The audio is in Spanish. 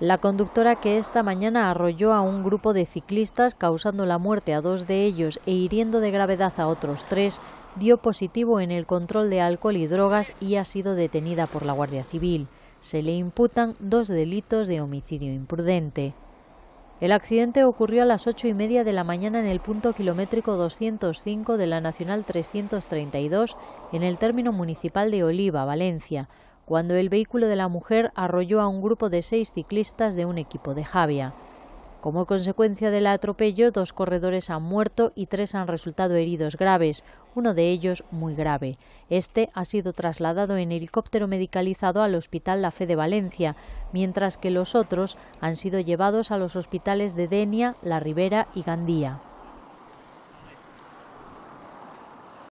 La conductora que esta mañana arrolló a un grupo de ciclistas causando la muerte a dos de ellos e hiriendo de gravedad a otros tres dio positivo en el control de alcohol y drogas y ha sido detenida por la Guardia Civil. Se le imputan dos delitos de homicidio imprudente. El accidente ocurrió a las ocho y media de la mañana en el punto kilométrico 205 de la Nacional 332 en el término municipal de Oliva, Valencia cuando el vehículo de la mujer arrolló a un grupo de seis ciclistas de un equipo de Javia. Como consecuencia del atropello, dos corredores han muerto y tres han resultado heridos graves, uno de ellos muy grave. Este ha sido trasladado en helicóptero medicalizado al Hospital La Fe de Valencia, mientras que los otros han sido llevados a los hospitales de Denia, La Ribera y Gandía.